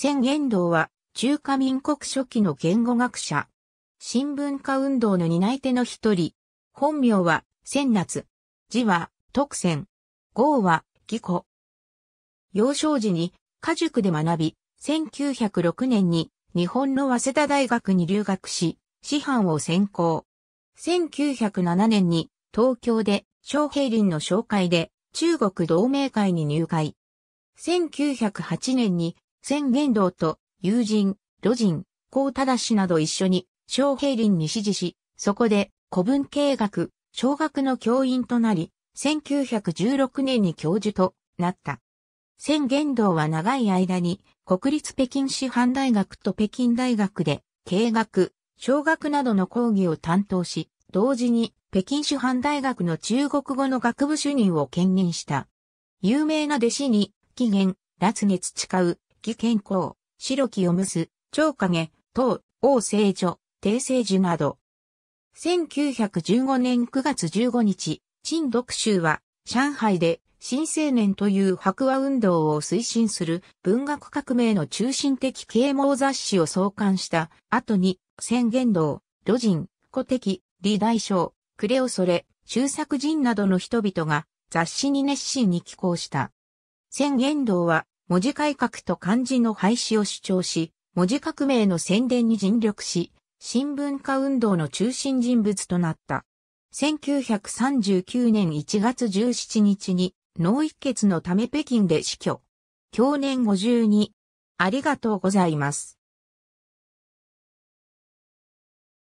千言道は中華民国初期の言語学者。新文化運動の担い手の一人。本名は千夏。字は徳仙。号は義子。幼少時に家塾で学び、1906年に日本の早稲田大学に留学し、師範を専攻。1907年に東京で昌平林の紹介で中国同盟会に入会。1908年に千玄道と友人、路人、高忠氏など一緒に、昌平林に指示し、そこで古文経学、小学の教員となり、1916年に教授となった。千玄道は長い間に国立北京師範大学と北京大学で経学、小学などの講義を担当し、同時に北京師範大学の中国語の学部主任を兼任した。有名な弟子に、紀元、辣月誓う、木健康、白木をむす、長影、等、王聖女、帝聖樹など。1915年9月15日、陳独州は、上海で、新青年という白話運動を推進する文学革命の中心的啓蒙雑誌を創刊した後に、宣言道、路人、古敵、李大将、クレオソレ、周作人などの人々が雑誌に熱心に寄稿した。宣言道は文字改革と漢字の廃止を主張し、文字革命の宣伝に尽力し、新文化運動の中心人物となった。1939年1月17日に脳一血のため北京で死去。去年52。ありがとうございます。